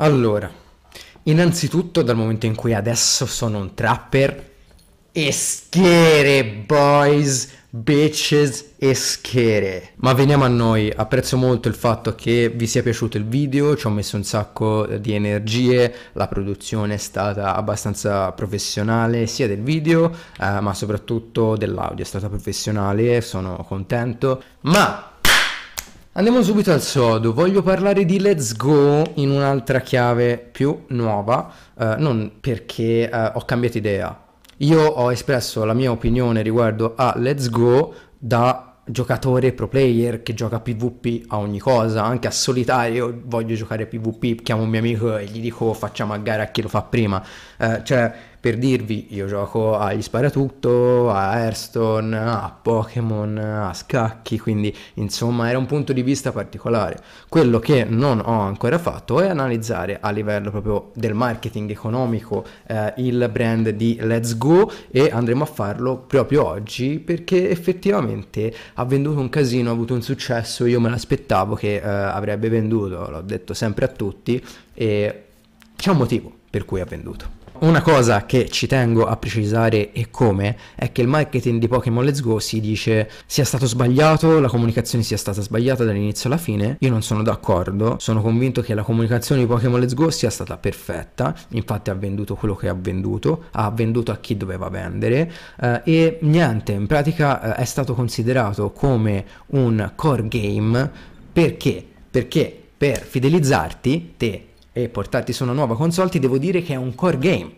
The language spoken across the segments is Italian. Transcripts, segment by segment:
Allora, innanzitutto dal momento in cui adesso sono un trapper, eschere boys, bitches, eschere. Ma veniamo a noi, apprezzo molto il fatto che vi sia piaciuto il video, ci ho messo un sacco di energie, la produzione è stata abbastanza professionale sia del video eh, ma soprattutto dell'audio, è stata professionale, sono contento, ma Andiamo subito al sodo, voglio parlare di Let's Go in un'altra chiave più nuova, eh, non perché eh, ho cambiato idea. Io ho espresso la mia opinione riguardo a Let's Go da giocatore pro player che gioca PvP a ogni cosa, anche a solitario voglio giocare a PvP, chiamo un mio amico e gli dico facciamo a gara a chi lo fa prima, eh, cioè per dirvi io gioco agli sparatutto, a Hearthstone, a Pokémon, a scacchi, quindi insomma era un punto di vista particolare. Quello che non ho ancora fatto è analizzare a livello proprio del marketing economico eh, il brand di Let's Go e andremo a farlo proprio oggi perché effettivamente ha venduto un casino, ha avuto un successo, io me l'aspettavo che eh, avrebbe venduto, l'ho detto sempre a tutti e c'è un motivo per cui ha venduto. Una cosa che ci tengo a precisare e come è che il marketing di Pokémon Let's Go si dice sia stato sbagliato, la comunicazione sia stata sbagliata dall'inizio alla fine. Io non sono d'accordo, sono convinto che la comunicazione di Pokémon Let's Go sia stata perfetta, infatti ha venduto quello che ha venduto, ha venduto a chi doveva vendere eh, e niente, in pratica eh, è stato considerato come un core game perché? Perché per fidelizzarti te e portarti su una nuova console, ti devo dire che è un core game.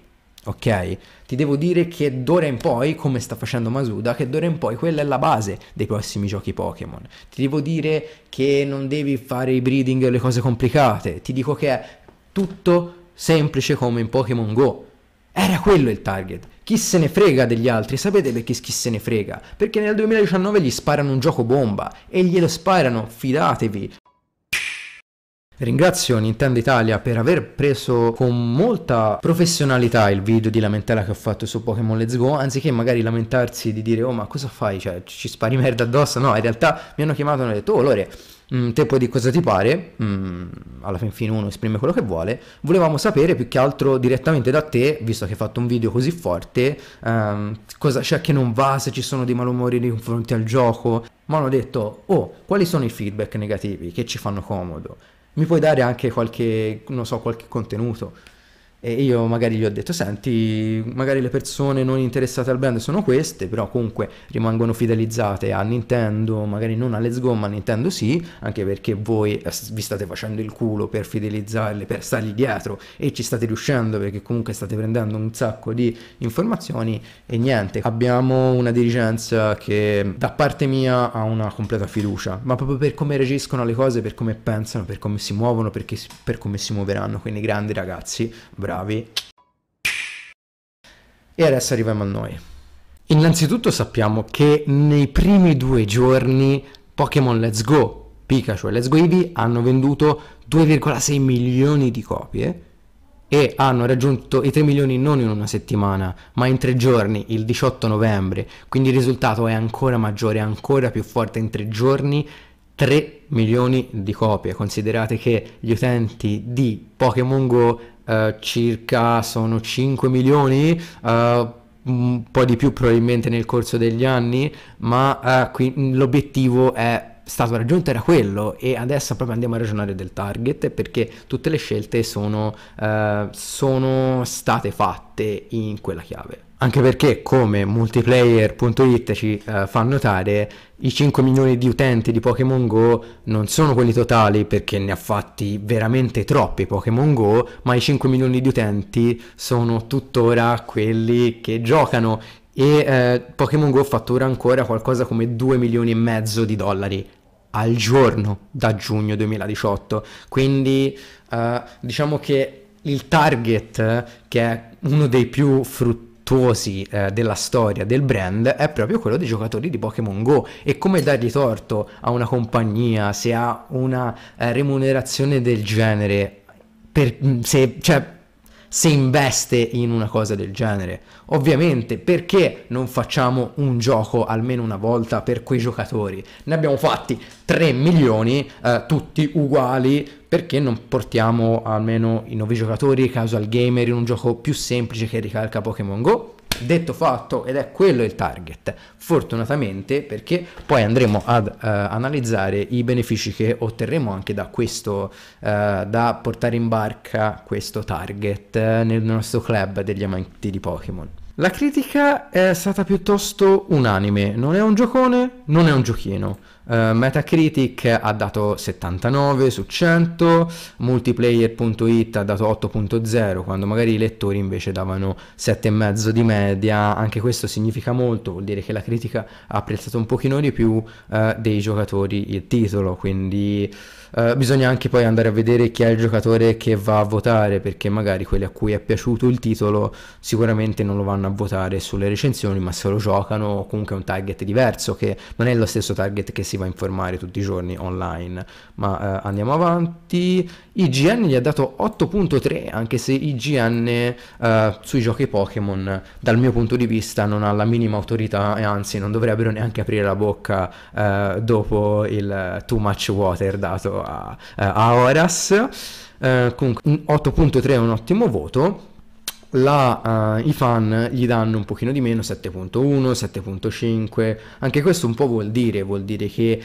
Ok? Ti devo dire che d'ora in poi, come sta facendo Masuda, che d'ora in poi quella è la base dei prossimi giochi Pokémon. Ti devo dire che non devi fare i breeding e le cose complicate. Ti dico che è tutto semplice come in Pokémon Go. Era quello il target. Chi se ne frega degli altri? Sapete perché chi se ne frega? Perché nel 2019 gli sparano un gioco bomba e glielo sparano, fidatevi, Ringrazio Nintendo Italia per aver preso con molta professionalità il video di lamentela che ho fatto su Pokémon Let's Go, anziché magari lamentarsi di dire oh ma cosa fai, cioè ci spari merda addosso, no, in realtà mi hanno chiamato e hanno detto oh Lore, mh, mm, te puoi di cosa ti pare, mh, mm, alla fin fine uno esprime quello che vuole, volevamo sapere più che altro direttamente da te, visto che hai fatto un video così forte, ehm, cosa c'è cioè, che non va, se ci sono dei malumori nei confronti al gioco, ma hanno detto oh quali sono i feedback negativi che ci fanno comodo mi puoi dare anche qualche, so, qualche contenuto. E io magari gli ho detto, senti, magari le persone non interessate al brand sono queste, però comunque rimangono fidelizzate a Nintendo, magari non alle sgomme, a Nintendo sì, anche perché voi eh, vi state facendo il culo per fidelizzarle, per stargli dietro e ci state riuscendo perché comunque state prendendo un sacco di informazioni e niente. Abbiamo una dirigenza che da parte mia ha una completa fiducia, ma proprio per come reagiscono alle cose, per come pensano, per come si muovono, per come si muoveranno. Quindi grandi ragazzi, bravi bravi. E adesso arriviamo a noi. Innanzitutto sappiamo che nei primi due giorni Pokémon Let's Go, Pikachu e Let's Go Eevee hanno venduto 2,6 milioni di copie e hanno raggiunto i 3 milioni non in una settimana, ma in tre giorni, il 18 novembre. Quindi il risultato è ancora maggiore, ancora più forte in tre giorni. 3 milioni di copie. Considerate che gli utenti di Pokémon Go eh, circa sono 5 milioni, eh, un po' di più probabilmente nel corso degli anni, ma eh, qui, l'obiettivo è stato raggiunto era quello e adesso proprio andiamo a ragionare del target perché tutte le scelte sono, eh, sono state fatte in quella chiave anche perché come multiplayer.it ci uh, fa notare i 5 milioni di utenti di Pokémon Go non sono quelli totali perché ne ha fatti veramente troppi Pokémon Go, ma i 5 milioni di utenti sono tuttora quelli che giocano e uh, Pokémon Go fattura ancora qualcosa come 2 milioni e mezzo di dollari al giorno da giugno 2018, quindi uh, diciamo che il target che è uno dei più fruttuosi, virtuosi eh, della storia del brand è proprio quello dei giocatori di Pokémon Go e come dargli torto a una compagnia se ha una eh, remunerazione del genere per, se, cioè, se investe in una cosa del genere. Ovviamente, perché non facciamo un gioco almeno una volta per quei giocatori? Ne abbiamo fatti 3 milioni, eh, tutti uguali, perché non portiamo almeno i nuovi giocatori, casual gamer, in un gioco più semplice che ricalca Pokémon Go? Detto fatto, ed è quello il target, fortunatamente, perché poi andremo ad uh, analizzare i benefici che otterremo anche da questo, uh, da portare in barca questo target uh, nel nostro club degli amanti di Pokémon. La critica è stata piuttosto unanime, non è un giocone, non è un giochino. Uh, Metacritic ha dato 79 su 100, multiplayer.it ha dato 8.0 quando magari i lettori invece davano 7,5 di media, anche questo significa molto, vuol dire che la critica ha apprezzato un pochino di più uh, dei giocatori il titolo, quindi uh, bisogna anche poi andare a vedere chi è il giocatore che va a votare, perché magari quelli a cui è piaciuto il titolo sicuramente non lo vanno a votare sulle recensioni, ma se lo giocano comunque è un target diverso che non è lo stesso target che si va a informare tutti i giorni online. Ma eh, andiamo avanti. IGN gli ha dato 8.3, anche se IGN eh, sui giochi Pokémon, dal mio punto di vista, non ha la minima autorità e anzi non dovrebbero neanche aprire la bocca eh, dopo il too much water dato a, eh, a Horas. Eh, comunque 8.3 è un ottimo voto la, uh, i fan gli danno un pochino di meno 7.1, 7.5, anche questo un po' vuol dire, vuol dire che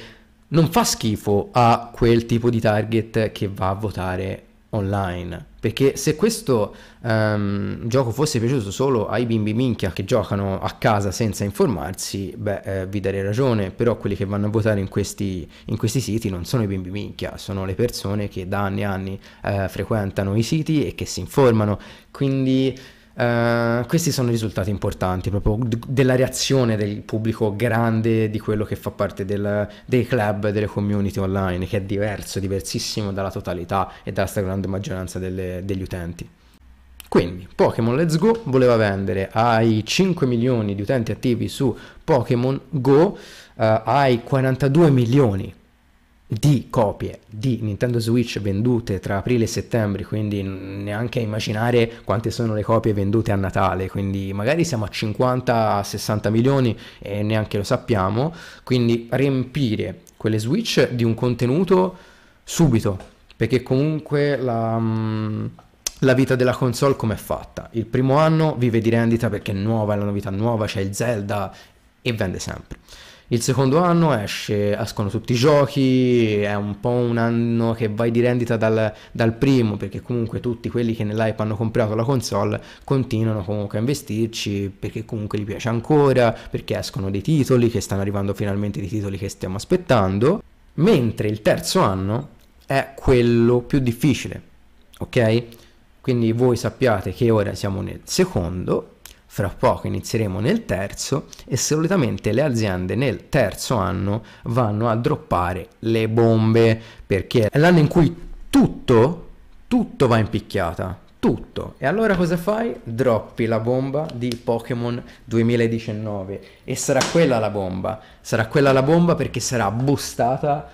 non fa schifo a quel tipo di target che va a votare online. Perché se questo um, gioco fosse piaciuto solo ai bimbi minchia che giocano a casa senza informarsi, beh, eh, vi darei ragione, però quelli che vanno a votare in questi, in questi, siti non sono i bimbi minchia, sono le persone che da anni e anni eh, frequentano i siti e che si informano. Quindi Uh, questi sono risultati importanti proprio d- della reazione del pubblico grande di quello che fa parte del, dei club, delle community online, che è diverso, diversissimo dalla totalità e dalla stragrande maggioranza delle, degli utenti. Quindi Pokémon Let's Go voleva vendere ai 5 milioni di utenti attivi su Pokémon Go, uh, ai 42 milioni di copie di Nintendo Switch vendute tra aprile e settembre, quindi neanche immaginare quante sono le copie vendute a Natale, quindi magari siamo a 50-60 milioni e neanche lo sappiamo, quindi riempire quelle Switch di un contenuto subito, perché comunque la, mm, la vita della console com'è fatta? Il primo anno vive di rendita perché è nuova, è una novità nuova, c'è il Zelda e vende sempre. Il secondo anno esce, escono tutti i giochi, è un po' un anno che vai di rendita dal, dal primo, perché comunque tutti quelli che nell'hype hanno comprato la console continuano comunque a investirci, perché comunque gli piace ancora, perché escono dei titoli che stanno arrivando finalmente, dei titoli che stiamo aspettando, mentre il terzo anno è quello più difficile, ok? Quindi voi sappiate che ora siamo nel secondo fra poco inizieremo nel terzo e solitamente le aziende nel terzo anno vanno a droppare le bombe perché è l'anno in cui tutto, tutto va in picchiata. Tutto. E allora cosa fai? Droppi la bomba di Pokémon 2019 e sarà quella la bomba. Sarà quella la bomba perché sarà boostata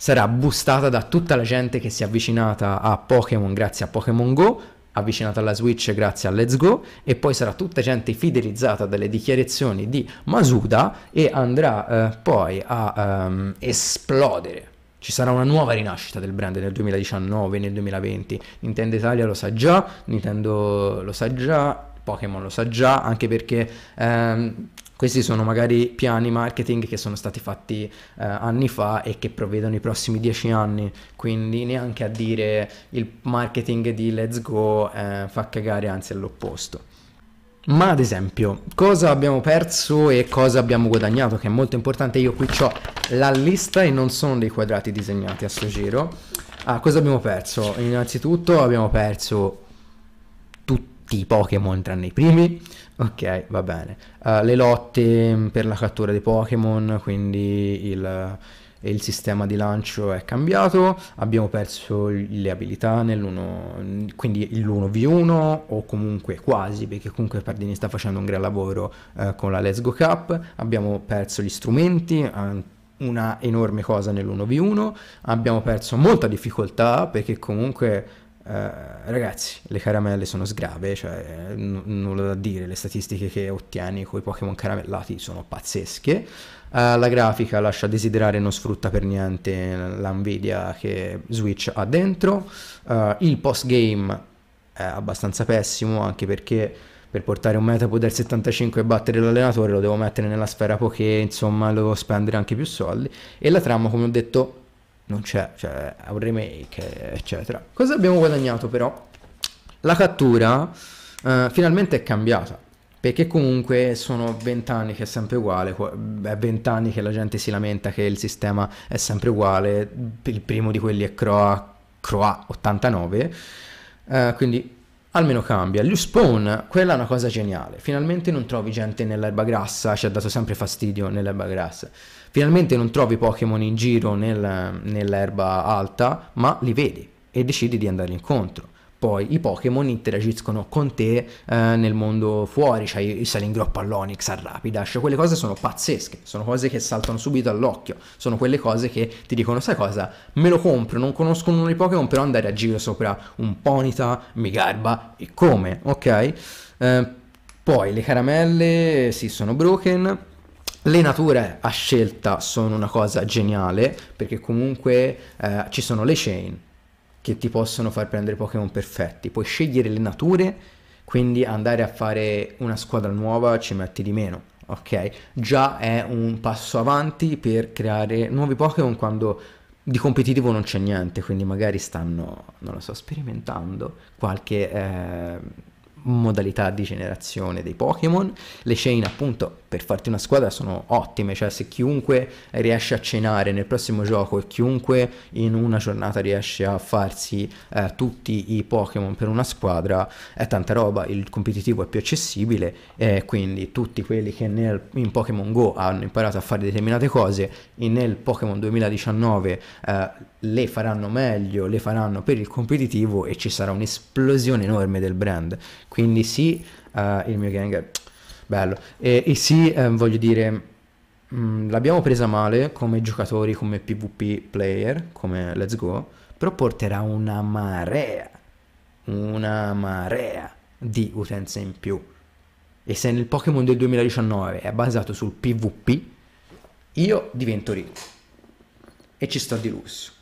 sarà boostata da tutta la gente che si è avvicinata a Pokémon grazie a Pokémon Go avvicinata alla Switch grazie a Let's Go e poi sarà tutta gente fidelizzata dalle dichiarazioni di Masuda e andrà eh, poi a um, esplodere. Ci sarà una nuova rinascita del brand nel 2019, nel 2020. Nintendo Italia lo sa già, Nintendo lo sa già, Pokémon lo sa già, anche perché ehm, questi sono magari piani marketing che sono stati fatti eh, anni fa e che provvedono i prossimi dieci anni, quindi neanche a dire il marketing di let's go eh, fa cagare, anzi è l'opposto. Ma ad esempio, cosa abbiamo perso e cosa abbiamo guadagnato, che è molto importante. Io qui ho la lista e non sono dei quadrati disegnati a sto giro. Ah, cosa abbiamo perso? Innanzitutto abbiamo perso tutti i Pokémon tranne i primi. Ok, va bene. Uh, le lotte per la cattura dei Pokémon, quindi il, il, sistema di lancio è cambiato. Abbiamo perso le abilità nell'uno, quindi l'1v1 o comunque quasi, perché comunque Pardini sta facendo un gran lavoro uh, con la Let's Go Cup. Abbiamo perso gli strumenti. Anche una enorme cosa nell'1v1, abbiamo perso molta difficoltà perché comunque eh, ragazzi, le caramelle sono sgrave, cioè n- nulla da dire, le statistiche che ottieni con i Pokémon caramellati sono pazzesche. Uh, la grafica lascia desiderare, non sfrutta per niente l'Nvidia che Switch ha dentro. Uh, il post-game è abbastanza pessimo, anche perché per portare un Metapoder 75 e battere l'allenatore lo devo mettere nella sfera poké, insomma, lo devo spendere anche più soldi. E la trama, come ho detto, non c'è, cioè è un remake, eccetera. Cosa abbiamo guadagnato però? La cattura eh, finalmente è cambiata. Perché comunque sono vent'anni che è sempre uguale, è vent'anni che la gente si lamenta che il sistema è sempre uguale, il primo di quelli è Croa, Croa 89, eh, quindi almeno cambia. Gli spawn, quella è una cosa geniale. Finalmente non trovi gente nell'erba grassa, ci ha dato sempre fastidio nell'erba grassa. Finalmente non trovi Pokémon in giro nel, nell'erba alta, ma li vedi e decidi di andare incontro poi i Pokémon interagiscono con te eh, nel mondo fuori, cioè i il salingroppo all'Onix, al Rapidash, quelle cose sono pazzesche, sono cose che saltano subito all'occhio, sono quelle cose che ti dicono sai cosa, me lo compro, non conosco uno dei Pokémon, però andare a giro sopra un Ponita mi garba e come, ok? Eh, poi le caramelle, sì, sono broken, le nature a scelta sono una cosa geniale, perché comunque eh, ci sono le chain, che ti possono far prendere Pokémon perfetti. Puoi scegliere le nature, quindi andare a fare una squadra nuova ci metti di meno. Ok, già è un passo avanti per creare nuovi Pokémon quando di competitivo non c'è niente, quindi magari stanno, non lo so, sperimentando qualche eh, modalità di generazione dei Pokémon. Le chain appunto per farti una squadra sono ottime, cioè se chiunque riesce a cenare nel prossimo gioco e chiunque in una giornata riesce a farsi eh, tutti i Pokémon per una squadra è tanta roba, il competitivo è più accessibile e quindi tutti quelli che nel, in Pokémon Go hanno imparato a fare determinate cose nel Pokémon 2019 eh, le faranno meglio, le faranno per il competitivo e ci sarà un'esplosione enorme del brand. Quindi sì, eh, il mio gang Bello. E, e sì, eh, voglio dire, mh, mm, l'abbiamo presa male come giocatori, come PvP player, come Let's Go, però porterà una marea, una marea di utenze in più. E se nel Pokémon del 2019 è basato sul PvP, io divento ricco. E ci sto di lusso.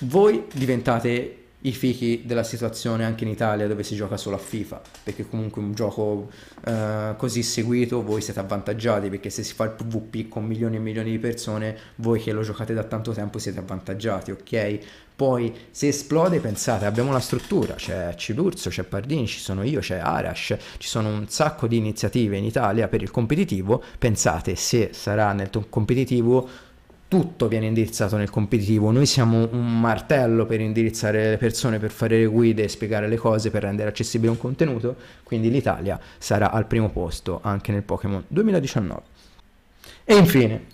Voi diventate i fichi della situazione anche in Italia dove si gioca solo a FIFA, perché comunque un gioco eh, così seguito voi siete avvantaggiati, perché se si fa il PvP con milioni e milioni di persone, voi che lo giocate da tanto tempo siete avvantaggiati, ok? Poi se esplode pensate, abbiamo la struttura, c'è Cidurzo, c'è Pardini, ci sono io, c'è Arash, ci sono un sacco di iniziative in Italia per il competitivo, pensate se sarà nel competitivo tutto viene indirizzato nel competitivo, noi siamo un martello per indirizzare le persone, per fare le guide, spiegare le cose, per rendere accessibile un contenuto, quindi l'Italia sarà al primo posto anche nel Pokémon 2019. E infine,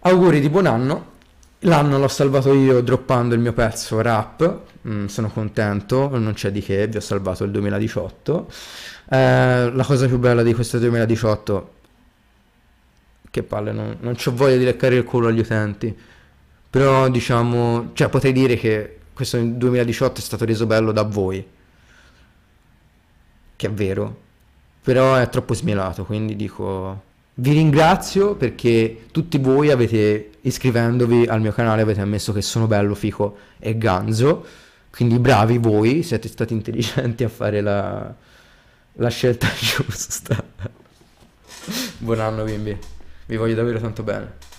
auguri di buon anno, l'anno l'ho salvato io droppando il mio pezzo rap, mm, sono contento, non c'è di che, vi ho salvato il 2018, eh, la cosa più bella di questo 2018 che palle, non, non ho voglia di leccare il culo agli utenti. Però diciamo, cioè potrei dire che questo 2018 è stato reso bello da voi. Che è vero. Però è troppo smielato, quindi dico... Vi ringrazio perché tutti voi avete, iscrivendovi al mio canale, avete ammesso che sono bello, fico e ganzo. Quindi bravi voi, siete stati intelligenti a fare la, la scelta giusta. Buon anno bimbi vi voglio davvero tanto bene.